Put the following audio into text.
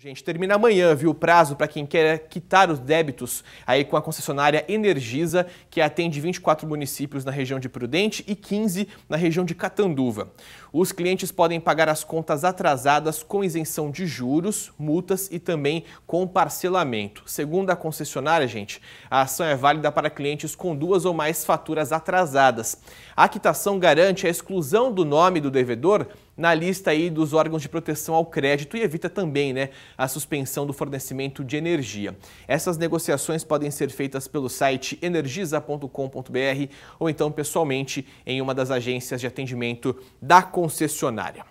Gente, termina amanhã, viu, o prazo para quem quer quitar os débitos aí com a concessionária Energisa, que atende 24 municípios na região de Prudente e 15 na região de Catanduva. Os clientes podem pagar as contas atrasadas com isenção de juros, multas e também com parcelamento. Segundo a concessionária, gente, a ação é válida para clientes com duas ou mais faturas atrasadas. A quitação garante a exclusão do nome do devedor na lista aí dos órgãos de proteção ao crédito e evita também né, a suspensão do fornecimento de energia. Essas negociações podem ser feitas pelo site energisa.com.br ou então pessoalmente em uma das agências de atendimento da concessionária.